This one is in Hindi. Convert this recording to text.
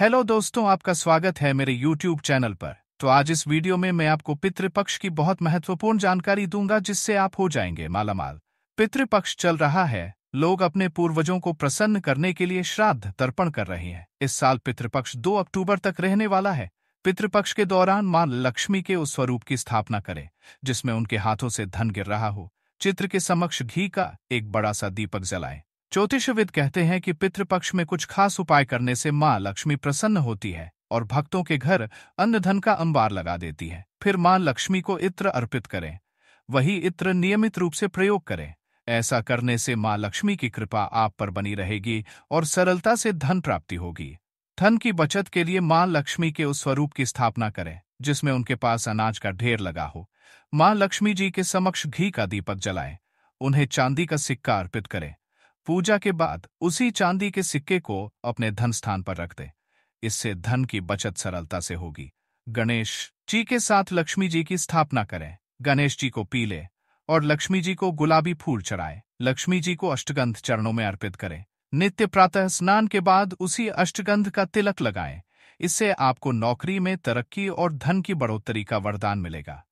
हेलो दोस्तों आपका स्वागत है मेरे यूट्यूब चैनल पर तो आज इस वीडियो में मैं आपको पितृपक्ष की बहुत महत्वपूर्ण जानकारी दूंगा जिससे आप हो जाएंगे मालामाल पितृपक्ष चल रहा है लोग अपने पूर्वजों को प्रसन्न करने के लिए श्राद्ध तर्पण कर रहे हैं इस साल पितृपक्ष दो अक्टूबर तक रहने वाला है पितृपक्ष के दौरान मां लक्ष्मी के उस स्वरूप की स्थापना करें जिसमें उनके हाथों से धन गिर रहा हो चित्र के समक्ष घी का एक बड़ा सा दीपक जलाएं ज्योतिषविद कहते हैं कि पितृपक्ष में कुछ खास उपाय करने से माँ लक्ष्मी प्रसन्न होती है और भक्तों के घर अन्न धन का अंबार लगा देती है फिर माँ लक्ष्मी को इत्र अर्पित करें वही इत्र नियमित रूप से प्रयोग करें ऐसा करने से माँ लक्ष्मी की कृपा आप पर बनी रहेगी और सरलता से धन प्राप्ति होगी धन की बचत के लिए माँ लक्ष्मी के उस स्वरूप की स्थापना करें जिसमें उनके पास अनाज का ढेर लगा हो माँ लक्ष्मी जी के समक्ष घी का दीपक जलाएं उन्हें चांदी का सिक्का अर्पित करें पूजा के बाद उसी चांदी के सिक्के को अपने धन स्थान पर रख दें इससे धन की बचत सरलता से होगी गणेश जी के साथ लक्ष्मी जी की स्थापना करें गणेश जी को पीले और लक्ष्मी जी को गुलाबी फूल चढ़ाएं लक्ष्मी जी को अष्टगंध चरणों में अर्पित करें नित्य प्रातः स्नान के बाद उसी अष्टगंध का तिलक लगाएं इससे आपको नौकरी में तरक्की और धन की बढ़ोतरी का वरदान मिलेगा